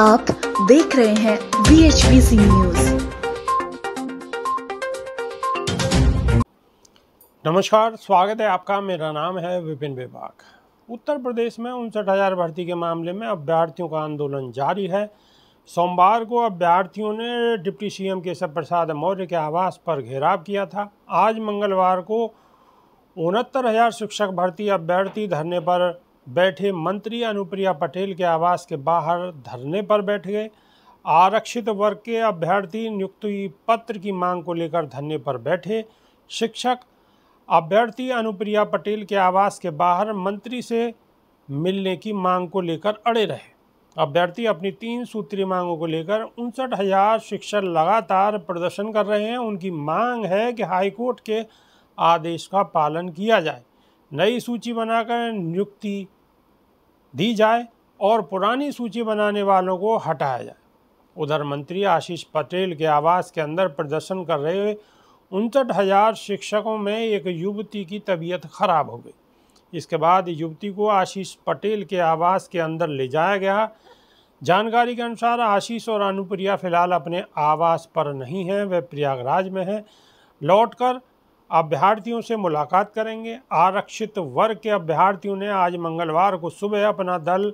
आप देख रहे हैं वी एच न्यूज नमस्कार स्वागत है आपका मेरा नाम है विपिन विभाग उत्तर प्रदेश में उनसठ हजार भर्ती के मामले में अभ्यर्थियों का आंदोलन जारी है सोमवार को अभ्यर्थियों ने डिप्टी सीएम केशव प्रसाद मौर्य के आवास पर घेराव किया था आज मंगलवार को उनहत्तर हजार शिक्षक भर्ती अभ्यर्थी धरने पर बैठे मंत्री अनुप्रिया पटेल के आवास के बाहर धरने पर बैठ गए आरक्षित वर्ग के अभ्यर्थी नियुक्ति पत्र की मांग को लेकर धरने पर बैठे शिक्षक अभ्यर्थी अनुप्रिया पटेल के आवास के बाहर मंत्री से मिलने की मांग को लेकर अड़े रहे अभ्यर्थी अपनी तीन सूत्रीय मांगों को लेकर उनसठ हजार शिक्षक लगातार प्रदर्शन कर रहे हैं उनकी मांग है कि हाईकोर्ट के आदेश का पालन किया जाए नई सूची बनाकर नियुक्ति दी जाए और पुरानी सूची बनाने वालों को हटाया जाए उधर मंत्री आशीष पटेल के आवास के अंदर प्रदर्शन कर रहे उनसठ हजार शिक्षकों में एक युवती की तबीयत खराब हो गई इसके बाद युवती को आशीष पटेल के आवास के अंदर ले जाया गया जानकारी के अनुसार आशीष और अनुप्रिया फिलहाल अपने आवास पर नहीं हैं वे प्रयागराज में हैं लौटकर अभ्यर्थियों से मुलाकात करेंगे आरक्षित वर्ग के अभ्यर्थियों ने आज मंगलवार को सुबह अपना दल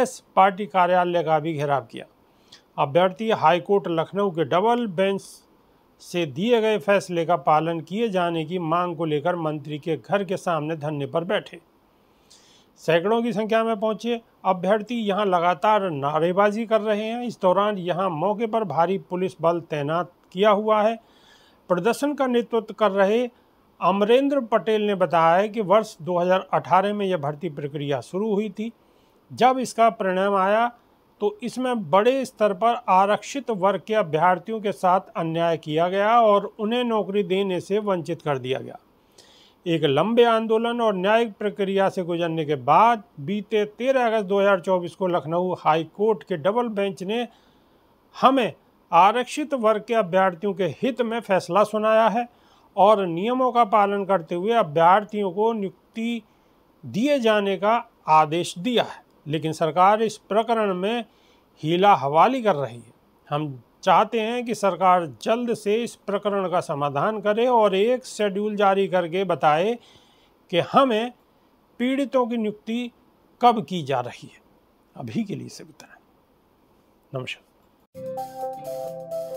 एस पार्टी कार्यालय का भी घेराव किया अभ्यर्थी हाईकोर्ट लखनऊ के डबल बेंच से दिए गए फैसले का पालन किए जाने की मांग को लेकर मंत्री के घर के सामने धरने पर बैठे सैकड़ों की संख्या में पहुंचे अभ्यर्थी यहां लगातार नारेबाजी कर रहे हैं इस दौरान यहां मौके पर भारी पुलिस बल तैनात किया हुआ है प्रदर्शन का नेतृत्व कर रहे अमरेंद्र पटेल ने बताया है कि वर्ष 2018 में यह भर्ती प्रक्रिया शुरू हुई थी जब इसका परिणाम आया तो इसमें बड़े स्तर पर आरक्षित वर्ग के अभ्यर्थियों के साथ अन्याय किया गया और उन्हें नौकरी देने से वंचित कर दिया गया एक लंबे आंदोलन और न्यायिक प्रक्रिया से गुजरने के बाद बीते 13 अगस्त 2024 को लखनऊ हाई कोर्ट के डबल बेंच ने हमें आरक्षित वर्ग के अभ्यर्थियों के हित में फैसला सुनाया है और नियमों का पालन करते हुए अभ्यर्थियों को नियुक्ति दिए जाने का आदेश दिया है लेकिन सरकार इस प्रकरण में हीला हवाली कर रही है हम चाहते हैं कि सरकार जल्द से इस प्रकरण का समाधान करे और एक शेड्यूल जारी करके बताए कि हमें पीड़ितों की नियुक्ति कब की जा रही है अभी के लिए से तरह नमस्कार